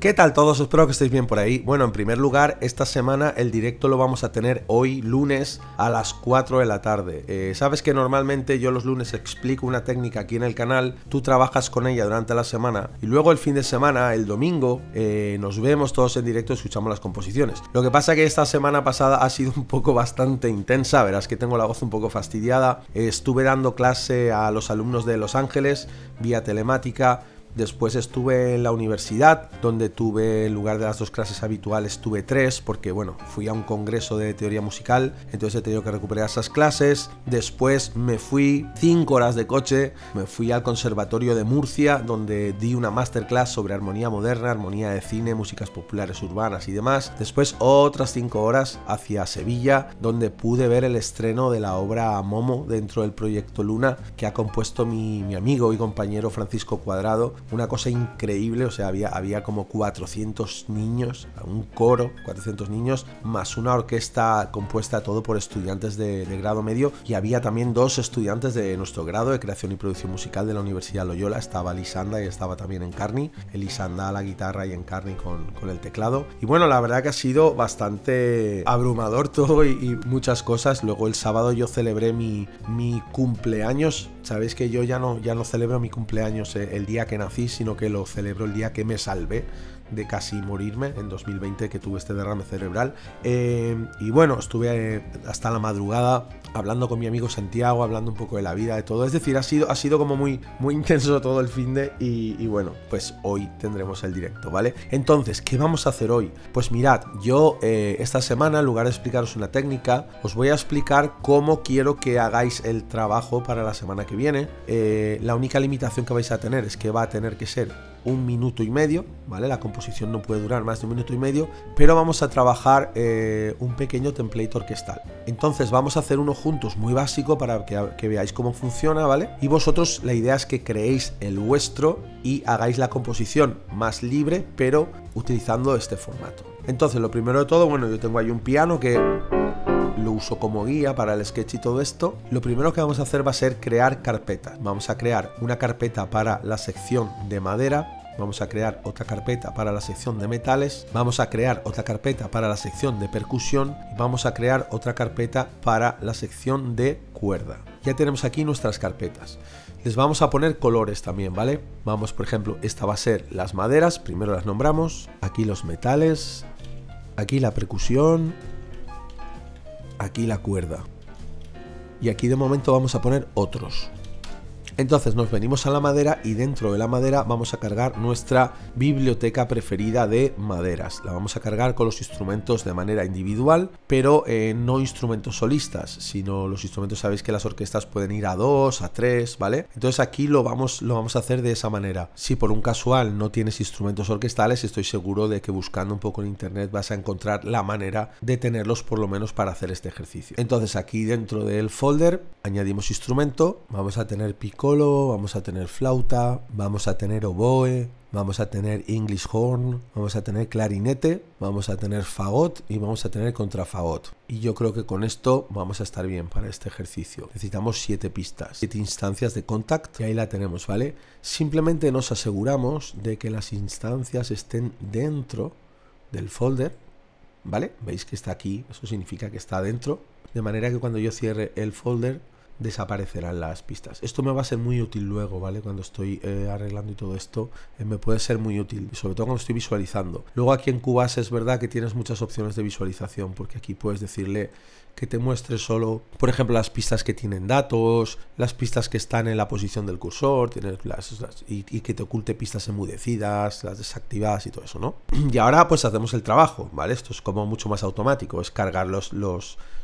¿Qué tal todos? Espero que estéis bien por ahí. Bueno, en primer lugar, esta semana el directo lo vamos a tener hoy lunes a las 4 de la tarde. Eh, sabes que normalmente yo los lunes explico una técnica aquí en el canal, tú trabajas con ella durante la semana y luego el fin de semana, el domingo, eh, nos vemos todos en directo y escuchamos las composiciones. Lo que pasa que esta semana pasada ha sido un poco bastante intensa, verás que tengo la voz un poco fastidiada. estuve dando clase a los alumnos de Los Ángeles vía telemática Después estuve en la universidad, donde tuve, en lugar de las dos clases habituales, tuve tres, porque bueno, fui a un congreso de teoría musical, entonces he tenido que recuperar esas clases. Después me fui cinco horas de coche, me fui al Conservatorio de Murcia, donde di una masterclass sobre armonía moderna, armonía de cine, músicas populares urbanas y demás. Después otras cinco horas hacia Sevilla, donde pude ver el estreno de la obra Momo dentro del proyecto Luna, que ha compuesto mi, mi amigo y compañero Francisco Cuadrado una cosa increíble, o sea, había, había como 400 niños, un coro, 400 niños, más una orquesta compuesta todo por estudiantes de, grado medio y había también dos estudiantes de nuestro grado de creación y producción musical de la Universidad Loyola, estaba Lisanda y estaba también Encarni, Elisanda a la guitarra y Encarni con, con el teclado. Y bueno, la verdad que ha sido bastante abrumador todo y, muchas cosas. Luego el sábado yo celebré mi, mi cumpleaños, sabéis que yo ya no, ya no celebro mi cumpleaños eh, el, día que nací sino que lo celebro el día que me salvé de casi morirme en 2020 que tuve este derrame cerebral. Eh, y bueno, estuve eh, hasta la madrugada hablando con mi amigo Santiago, hablando un poco de la vida, de todo. Es decir, ha sido, ha sido como muy, muy intenso todo el fin de y, bueno, pues hoy tendremos el directo, ¿vale? Entonces, ¿qué vamos a hacer hoy? Pues mirad, yo eh, esta semana, en lugar de explicaros una técnica, os voy a explicar cómo quiero que hagáis el trabajo para la semana que viene. Eh, la única limitación que vais a tener es que va a tener que ser un minuto y medio, ¿vale? La composición no puede durar más de un minuto y medio, pero vamos a trabajar eh, un pequeño template orquestal. Entonces vamos a hacer unos juntos, muy básico para que, veáis cómo funciona, ¿vale? Y vosotros la idea es que creéis el vuestro y hagáis la composición más libre, pero utilizando este formato. Entonces, lo primero de todo, bueno, yo tengo ahí un piano que lo uso como guía para el sketch y todo esto, lo primero que vamos a hacer va a ser crear carpetas. Vamos a crear una carpeta para la sección de madera, vamos a crear otra carpeta para la sección de metales, vamos a crear otra carpeta para la sección de percusión y vamos a crear otra carpeta para la sección de cuerda. Ya tenemos aquí nuestras carpetas. Les vamos a poner colores también, ¿vale? Vamos, por ejemplo, esta va a ser las maderas, primero las nombramos, aquí los metales, aquí la percusión, aquí la cuerda. Y aquí de momento vamos a poner otros. Entonces nos venimos a la madera y dentro de la madera vamos a cargar nuestra biblioteca preferida de maderas. La vamos a cargar con los instrumentos de manera individual, pero eh, no instrumentos solistas, sino los instrumentos sabéis que las orquestas pueden ir a dos, a tres, ¿vale? Entonces aquí lo vamos, lo vamos a hacer de esa manera. Si por un casual no tienes instrumentos orquestales, estoy seguro de que buscando un poco en internet vas a encontrar la manera de tenerlos por lo menos para hacer este ejercicio. Entonces aquí dentro del folder añadimos instrumento, vamos a tener pico vamos a tener flauta, vamos a tener oboe, vamos a tener English horn, vamos a tener clarinete, vamos a tener fagot y vamos a tener contrafagot. Y yo creo que con esto vamos a estar bien para este ejercicio. Necesitamos siete pistas, siete instancias de contact y ahí la tenemos, ¿vale? Simplemente nos aseguramos de que las instancias estén dentro del folder, ¿vale? Veis que está aquí, eso significa que está dentro. De manera que cuando yo cierre el folder desaparecerán las pistas. Esto me va a ser muy útil luego, ¿vale? Cuando estoy eh, arreglando y todo esto, eh, me puede ser muy útil, sobre todo cuando estoy visualizando. Luego aquí en Cubase es verdad que tienes muchas opciones de visualización, porque aquí puedes decirle que te muestre solo, por ejemplo, las pistas que tienen datos, las pistas que están en la posición del cursor, y, que te oculte pistas enmudecidas, las desactivadas y todo eso, ¿no? Y ahora pues hacemos el trabajo, ¿vale? Esto es como mucho más automático, es cargar los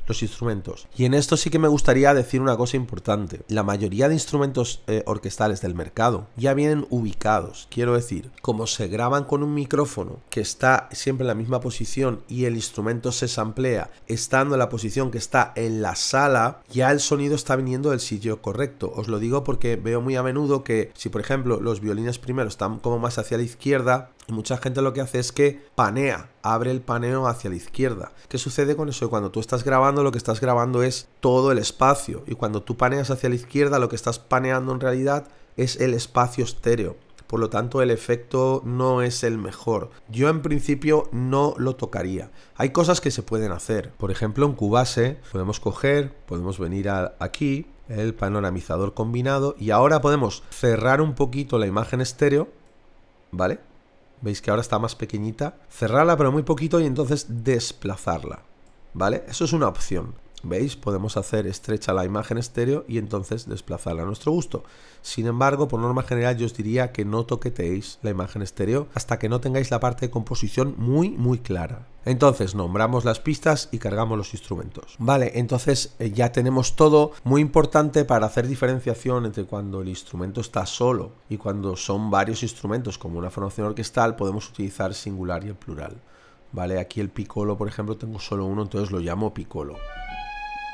los instrumentos. Y en esto sí que me gustaría decir una cosa importante. La mayoría de instrumentos eh, orquestales del mercado ya vienen ubicados. Quiero decir, como se graban con un micrófono que está siempre en la misma posición y el instrumento se samplea estando en la posición que está en la sala, ya el sonido está viniendo del sitio correcto. Os lo digo porque veo muy a menudo que si por ejemplo los violines primero están como más hacia la izquierda, y Mucha gente lo que hace es que panea, abre el paneo hacia la izquierda. ¿Qué sucede con eso? Cuando tú estás grabando, lo que estás grabando es todo el espacio. Y cuando tú paneas hacia la izquierda, lo que estás paneando en realidad es el espacio estéreo. Por lo tanto, el efecto no es el mejor. Yo en principio no lo tocaría. Hay cosas que se pueden hacer. Por ejemplo, en Cubase podemos coger, podemos venir aquí, el panoramizador combinado, y ahora podemos cerrar un poquito la imagen estéreo, ¿vale? Veis que ahora está más pequeñita. Cerrarla pero muy poquito y entonces desplazarla. ¿Vale? Eso es una opción. ¿Veis? Podemos hacer estrecha la imagen estéreo y entonces desplazarla a nuestro gusto. Sin embargo, por norma general yo os diría que no toqueteéis la imagen estéreo hasta que no tengáis la parte de composición muy muy clara. Entonces nombramos las pistas y cargamos los instrumentos. Vale, entonces eh, ya tenemos todo muy importante para hacer diferenciación entre cuando el instrumento está solo y cuando son varios instrumentos como una formación orquestal podemos utilizar singular y el plural. Vale, aquí el piccolo, por ejemplo tengo solo uno entonces lo llamo piccolo.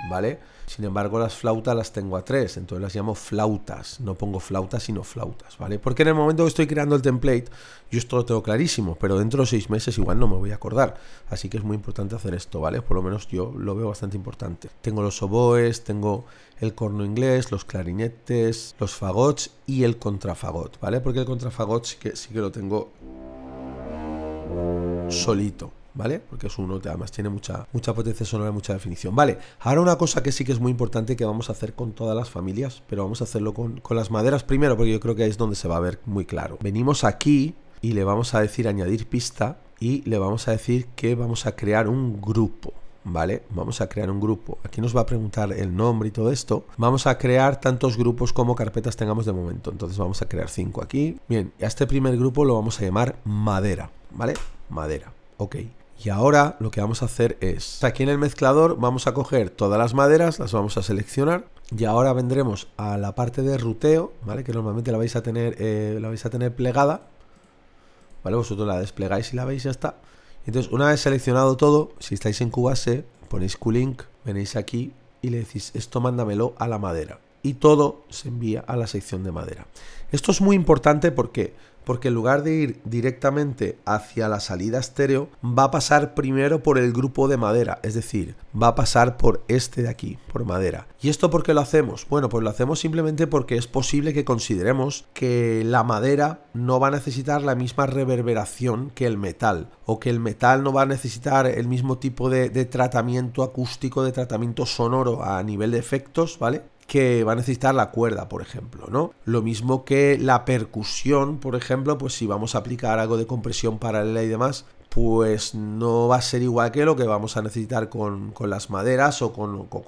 ¿vale? Sin embargo, las flautas las tengo a tres, entonces las llamo flautas. No pongo flautas, sino flautas, ¿vale? Porque en el momento que estoy creando el template, yo esto lo tengo clarísimo, pero dentro de seis meses igual no me voy a acordar. Así que es muy importante hacer esto, ¿vale? Por lo menos yo lo veo bastante importante. Tengo los oboes, tengo el corno inglés, los clarinetes, los fagots y el contrafagot, ¿vale? Porque el contrafagot sí que, sí que lo tengo solito. ¿vale? Porque es uno que además tiene mucha, mucha potencia sonora y mucha definición. Vale, ahora una cosa que sí que es muy importante que vamos a hacer con todas las familias, pero vamos a hacerlo con, con las maderas primero, porque yo creo que ahí es donde se va a ver muy claro. Venimos aquí y le vamos a decir añadir pista y le vamos a decir que vamos a crear un grupo. ¿vale? Vamos a crear un grupo. Aquí nos va a preguntar el nombre y todo esto. Vamos a crear tantos grupos como carpetas tengamos de momento. Entonces vamos a crear cinco aquí. Bien, a este primer grupo lo vamos a llamar madera, ¿vale? Madera. Ok. Y ahora lo que vamos a hacer es, aquí en el mezclador vamos a coger todas las maderas, las vamos a seleccionar y ahora vendremos a la parte de ruteo, ¿vale? Que normalmente la vais a tener, eh, la vais a tener plegada, ¿vale? Vosotros la desplegáis y la veis y ya está. Entonces, una vez seleccionado todo, si estáis en Cubase, ponéis QLink, venís aquí y le decís, esto mándamelo a la madera y todo se envía a la sección de madera. Esto es muy importante porque porque en lugar de ir directamente hacia la salida estéreo, va a pasar primero por el grupo de madera, es decir, va a pasar por este de aquí, por madera. ¿Y esto por qué lo hacemos? Bueno, pues lo hacemos simplemente porque es posible que consideremos que la madera no va a necesitar la misma reverberación que el metal, o que el metal no va a necesitar el mismo tipo de tratamiento acústico, de tratamiento sonoro a nivel de efectos, ¿vale? que va a necesitar la cuerda, por ejemplo, ¿no? Lo mismo que la percusión, por ejemplo, pues si vamos a aplicar algo de compresión paralela y demás, pues no va a ser igual que lo que vamos a necesitar con, las maderas o con, con,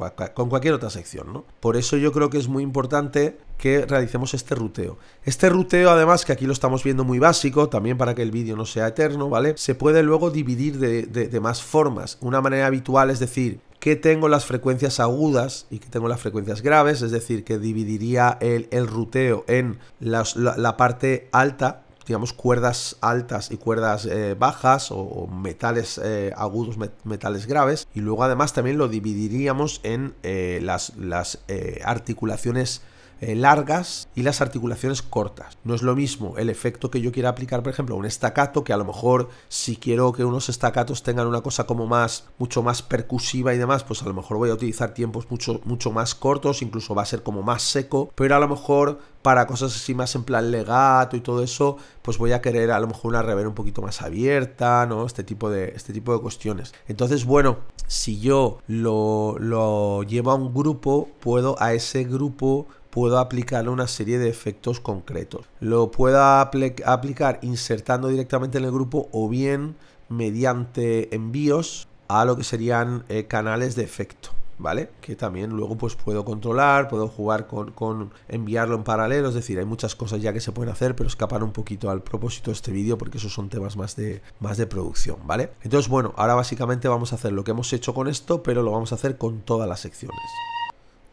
cualquier otra sección, ¿no? Por eso yo creo que es muy importante que realicemos este ruteo. Este ruteo, además, que aquí lo estamos viendo muy básico, también para que el vídeo no sea eterno, ¿vale? Se puede luego dividir de más formas. Una manera habitual es decir, que tengo las frecuencias agudas y que tengo las frecuencias graves, es decir, que dividiría el, ruteo en la, parte alta, digamos cuerdas altas y cuerdas eh, bajas o, metales eh, agudos, metales graves, y luego además también lo dividiríamos en eh, las, las articulaciones eh, largas y las articulaciones cortas. No es lo mismo el efecto que yo quiera aplicar, por ejemplo, un estacato, que a lo mejor si quiero que unos estacatos tengan una cosa como más, mucho más percusiva y demás, pues a lo mejor voy a utilizar tiempos mucho, mucho más cortos, incluso va a ser como más seco, pero a lo mejor para cosas así más en plan legato y todo eso, pues voy a querer a lo mejor una rever un poquito más abierta, ¿no? Este tipo de, este tipo de cuestiones. Entonces, bueno, si yo lo, lo llevo a un grupo, puedo a ese grupo puedo aplicarle una serie de efectos concretos. Lo puedo aplicar insertando directamente en el grupo o bien mediante envíos a lo que serían eh, canales de efecto. ¿vale? Que también luego pues puedo controlar, puedo jugar con, con, enviarlo en paralelo, es decir, hay muchas cosas ya que se pueden hacer, pero escapar un poquito al propósito de este vídeo porque esos son temas más de, más de producción, ¿vale? Entonces, bueno, ahora básicamente vamos a hacer lo que hemos hecho con esto, pero lo vamos a hacer con todas las secciones.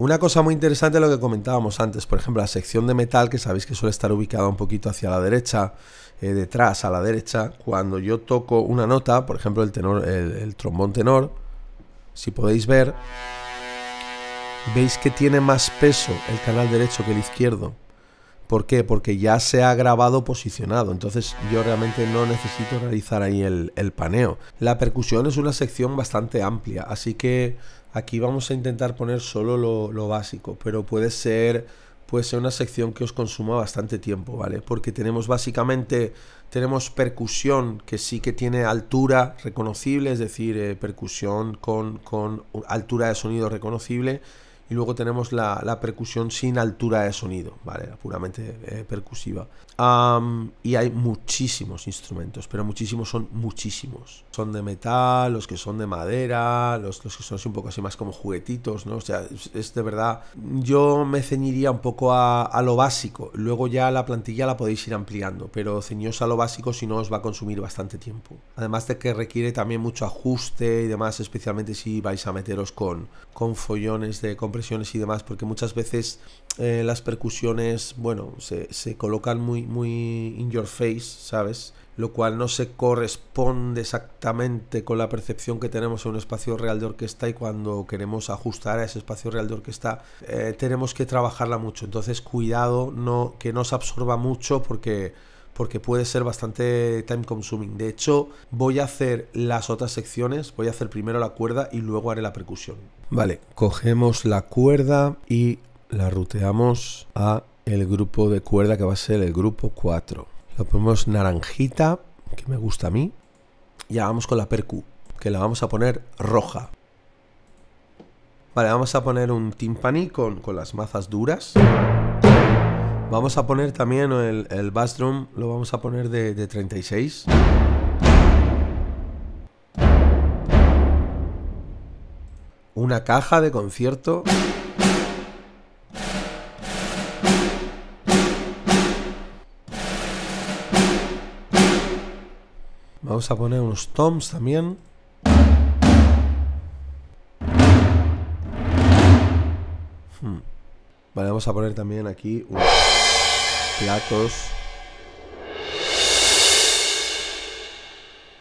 Una cosa muy interesante lo que comentábamos antes, por ejemplo, la sección de metal, que sabéis que suele estar ubicada un poquito hacia la derecha, eh, detrás, a la derecha, cuando yo toco una nota, por ejemplo, el, tenor, el, trombón tenor, si podéis ver, veis que tiene más peso el canal derecho que el izquierdo. ¿Por qué? Porque ya se ha grabado posicionado, entonces yo realmente no necesito realizar ahí el, el paneo. La percusión es una sección bastante amplia, así que Aquí vamos a intentar poner solo lo, básico, pero puede ser, ser una sección que os consuma bastante tiempo, ¿vale? Porque tenemos básicamente, tenemos percusión que sí que tiene altura reconocible, es decir, eh, percusión con altura de sonido reconocible y luego tenemos la, percusión sin altura de sonido, ¿vale? Puramente eh, percusiva. y hay muchísimos instrumentos, pero muchísimos son muchísimos. Son de metal, los que son de madera, los, que son un poco así más como juguetitos, ¿no? O sea, es, de verdad, yo me ceñiría un poco a, lo básico, luego ya la plantilla la podéis ir ampliando, pero ceñiros a lo básico si no os va a consumir bastante tiempo. Además de que requiere también mucho ajuste y demás, especialmente si vais a meteros con, con follones de compresión y demás, porque muchas veces eh, las percusiones, bueno, se, colocan muy, muy in your face, ¿sabes? Lo cual no se corresponde exactamente con la percepción que tenemos en un espacio real de orquesta y cuando queremos ajustar a ese espacio real de orquesta eh, tenemos que trabajarla mucho. Entonces, cuidado no, que no se absorba mucho porque porque puede ser bastante time consuming. De hecho, voy a hacer las otras secciones, voy a hacer primero la cuerda y luego haré la percusión. Vale, cogemos la cuerda y la ruteamos a el grupo de cuerda que va a ser el grupo 4. Lo ponemos naranjita, que me gusta a mí, y vamos con la percu, que la vamos a poner roja. Vale, vamos a poner un timpani con, con las mazas duras. Vamos a poner también el, el bass drum, lo vamos a poner de, de 36. Una caja de concierto. Vamos a poner unos toms también. Vale, vamos a poner también aquí unos platos.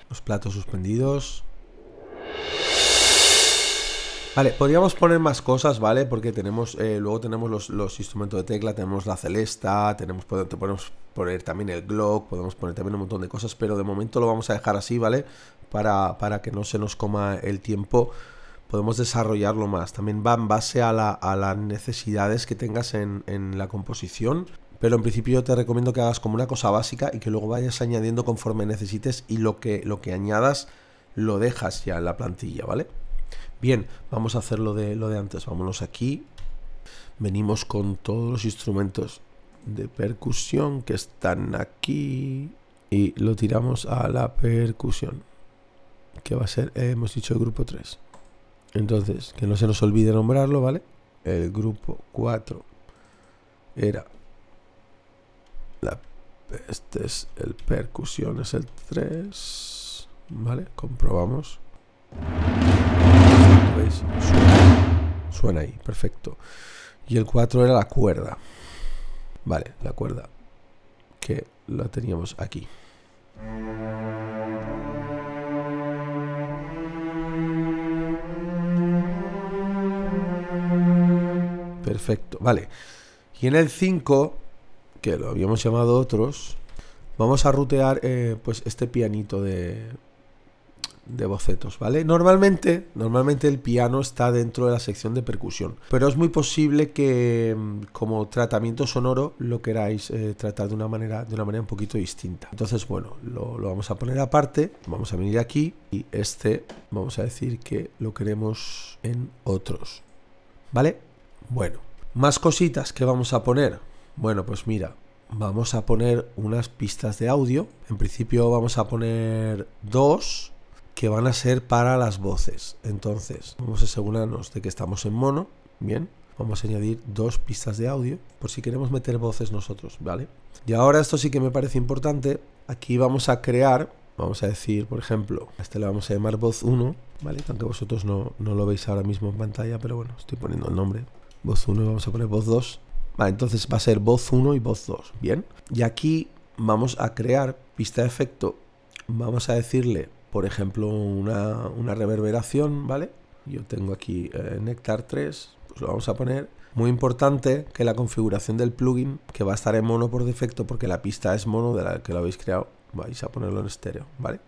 Los platos suspendidos. Vale, podríamos poner más cosas, ¿vale? Porque tenemos, eh, luego tenemos los, instrumentos de tecla, tenemos la celesta, tenemos, podemos poner también el Glock, podemos poner también un montón de cosas, pero de momento lo vamos a dejar así, ¿vale? Para, para que no se nos coma el tiempo podemos desarrollarlo más. También va en base a, las necesidades que tengas en, la composición pero en principio te recomiendo que hagas como una cosa básica y que luego vayas añadiendo conforme necesites y lo que, lo que añadas lo dejas ya en la plantilla, ¿vale? Bien, vamos a hacer lo de, lo de antes, vámonos aquí, venimos con todos los instrumentos de percusión que están aquí y lo tiramos a la percusión, que va a ser, eh, hemos dicho, el grupo 3. Entonces, que no se nos olvide nombrarlo, ¿vale? El grupo 4 era... este es el percusión, es el 3. ¿Vale? Comprobamos. Suena, suena ahí, perfecto. Y el 4 era la cuerda. Vale, la cuerda que la teníamos aquí. Perfecto, vale. Y en el 5, que lo habíamos llamado otros, vamos a rutear eh, pues este pianito de, de bocetos, ¿vale? Normalmente, normalmente el piano está dentro de la sección de percusión, pero es muy posible que mm, como tratamiento sonoro lo queráis eh, tratar de una, manera, de manera un poquito distinta. Entonces, bueno, lo, lo, vamos a poner aparte, vamos a venir aquí y este vamos a decir que lo queremos en otros, ¿vale? Bueno, más cositas que vamos a poner. Bueno, pues mira, vamos a poner unas pistas de audio. En principio vamos a poner dos que van a ser para las voces. Entonces, vamos a asegurarnos de que estamos en mono. Bien, vamos a añadir dos pistas de audio por si queremos meter voces nosotros, ¿vale? Y ahora esto sí que me parece importante. Aquí vamos a crear, vamos a decir, por ejemplo, a este le vamos a llamar voz 1, ¿vale? Aunque vosotros no, no lo veis ahora mismo en pantalla, pero bueno, estoy poniendo el nombre voz 1 vamos a poner voz 2. Vale, entonces va a ser voz 1 y voz 2, ¿bien? Y aquí vamos a crear pista de efecto. Vamos a decirle, por ejemplo, una, reverberación, ¿vale? Yo tengo aquí eh, Nectar 3, pues lo vamos a poner. Muy importante que la configuración del plugin, que va a estar en mono por defecto porque la pista es mono de la que lo habéis creado, vais a ponerlo en estéreo, ¿vale?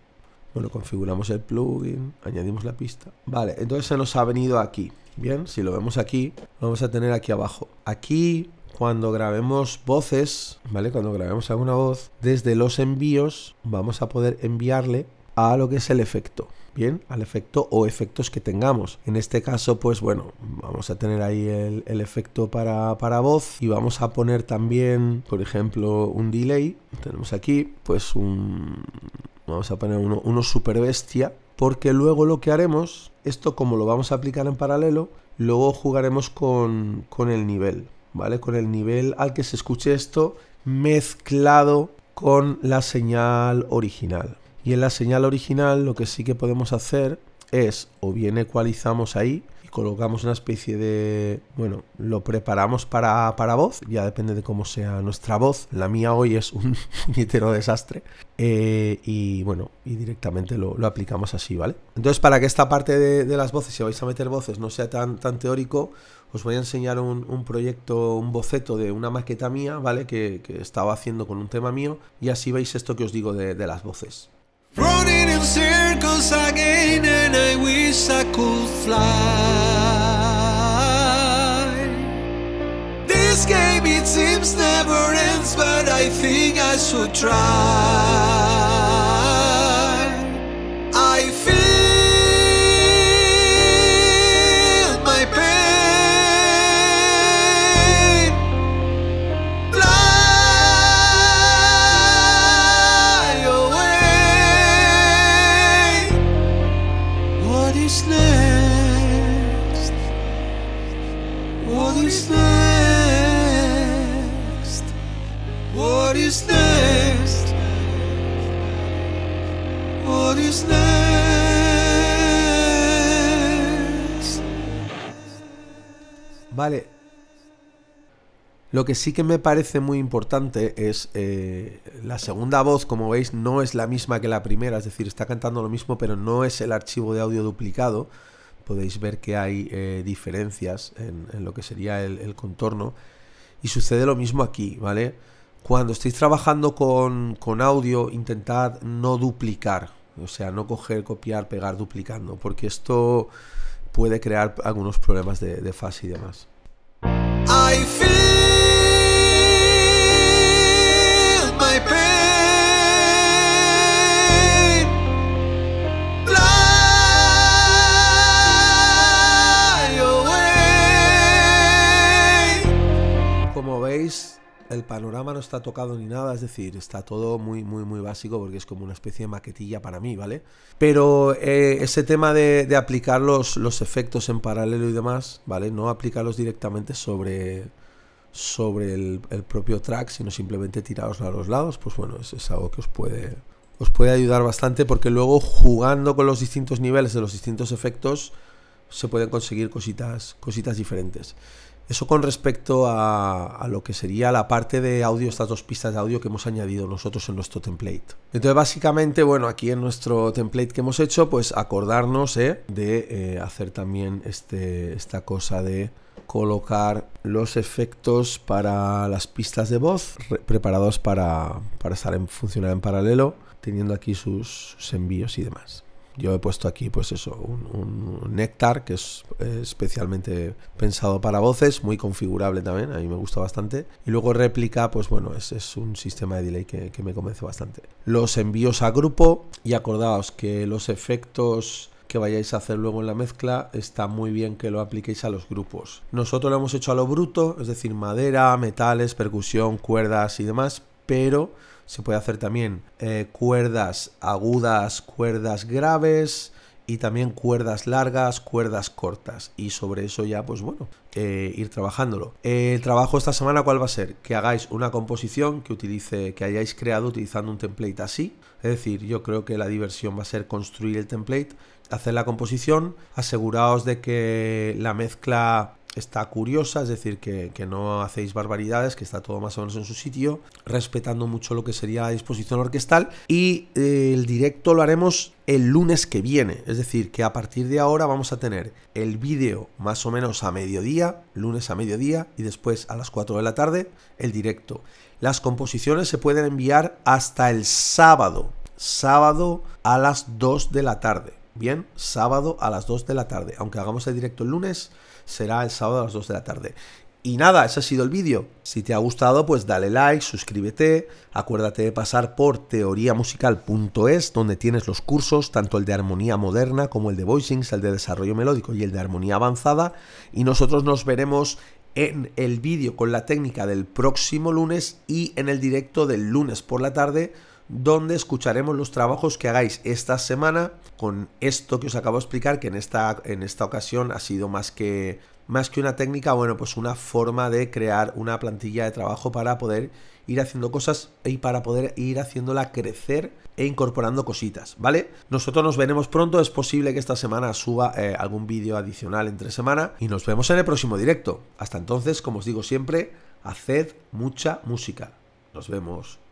Bueno, configuramos el plugin, añadimos la pista. Vale, entonces se nos ha venido aquí. Bien, si lo vemos aquí, vamos a tener aquí abajo. Aquí, cuando grabemos voces, ¿vale? Cuando grabemos alguna voz, desde los envíos vamos a poder enviarle a lo que es el efecto. Bien, al efecto o efectos que tengamos. En este caso, pues bueno, vamos a tener ahí el, efecto para, para, voz y vamos a poner también, por ejemplo, un delay. Tenemos aquí, pues un... Vamos a poner uno, uno super bestia, porque luego lo que haremos, esto como lo vamos a aplicar en paralelo, luego jugaremos con, con el nivel, ¿vale? Con el nivel al que se escuche esto mezclado con la señal original. Y en la señal original lo que sí que podemos hacer es o bien ecualizamos ahí y colocamos una especie de... Bueno, lo preparamos para, para voz, ya depende de cómo sea nuestra voz. La mía hoy es un hetero desastre. Eh, y bueno, y directamente lo, aplicamos así, ¿vale? Entonces, para que esta parte de, las voces, si vais a meter voces, no sea tan, tan teórico, os voy a enseñar un, proyecto, un boceto de una maqueta mía, ¿vale? Que, estaba haciendo con un tema mío y así veis esto que os digo de las voces. Running in circles again, and I wish I could fly. This game, it seems never ends, but I think I should try. Vale. Lo que sí que me parece muy importante es eh, la segunda voz, como veis, no es la misma que la primera, es decir, está cantando lo mismo, pero no es el archivo de audio duplicado. Podéis ver que hay eh, diferencias en, lo que sería el, contorno. Y sucede lo mismo aquí, ¿vale? Cuando estéis trabajando con, audio, intentad no duplicar, o sea, no coger, copiar, pegar duplicando, porque esto puede crear algunos problemas de fase y demás. I feel el panorama no está tocado ni nada, es decir, está todo muy, muy, muy básico porque es como una especie de maquetilla para mí, ¿vale? Pero eh, ese tema de, aplicar los, efectos en paralelo y demás, ¿vale? No aplicarlos directamente sobre, sobre el, propio track, sino simplemente tiraros a los lados, pues bueno, es, algo que os puede, os puede ayudar bastante porque luego jugando con los distintos niveles de los distintos efectos se pueden conseguir cositas, cositas diferentes. Eso con respecto a, lo que sería la parte de audio, estas dos pistas de audio que hemos añadido nosotros en nuestro template. Entonces, básicamente, bueno, aquí en nuestro template que hemos hecho, pues acordarnos ¿eh? de eh, hacer también este, esta cosa de colocar los efectos para las pistas de voz preparados para, estar en funcionar en paralelo, teniendo aquí sus envíos y demás. Yo he puesto aquí, pues eso, un, néctar que es eh, especialmente pensado para voces, muy configurable también, a mí me gusta bastante. Y luego réplica, pues bueno, es, es un sistema de delay que, que me convence bastante. Los envíos a grupo y acordaos que los efectos que vayáis a hacer luego en la mezcla, está muy bien que lo apliquéis a los grupos. Nosotros lo hemos hecho a lo bruto, es decir, madera, metales, percusión, cuerdas y demás, pero se puede hacer también eh, cuerdas agudas, cuerdas graves y también cuerdas largas, cuerdas cortas. Y sobre eso ya, pues bueno, eh, ir trabajándolo. El trabajo esta semana, ¿cuál va a ser? Que hagáis una composición que utilice, que hayáis creado utilizando un template así. Es decir, yo creo que la diversión va a ser construir el template, hacer la composición, aseguraos de que la mezcla está curiosa, es decir, que, no hacéis barbaridades, que está todo más o menos en su sitio, respetando mucho lo que sería la disposición orquestal. Y eh, el directo lo haremos el lunes que viene, es decir, que a partir de ahora vamos a tener el vídeo más o menos a mediodía, lunes a mediodía, y después a las 4 de la tarde el directo. Las composiciones se pueden enviar hasta el sábado, sábado a las 2 de la tarde. Bien, sábado a las 2 de la tarde. Aunque hagamos el directo el lunes, será el sábado a las 2 de la tarde. Y nada, ese ha sido el vídeo. Si te ha gustado, pues dale like, suscríbete, acuérdate de pasar por teoriamusical.es, donde tienes los cursos, tanto el de armonía moderna como el de voicings, el de desarrollo melódico y el de armonía avanzada. Y nosotros nos veremos en el vídeo con la técnica del próximo lunes y en el directo del lunes por la tarde donde escucharemos los trabajos que hagáis esta semana con esto que os acabo de explicar, que en esta, en esta ocasión ha sido más que, más que una técnica, bueno, pues una forma de crear una plantilla de trabajo para poder ir haciendo cosas y para poder ir haciéndola crecer e incorporando cositas, ¿vale? Nosotros nos veremos pronto, es posible que esta semana suba eh, algún vídeo adicional entre semana y nos vemos en el próximo directo. Hasta entonces, como os digo siempre, haced mucha música. Nos vemos.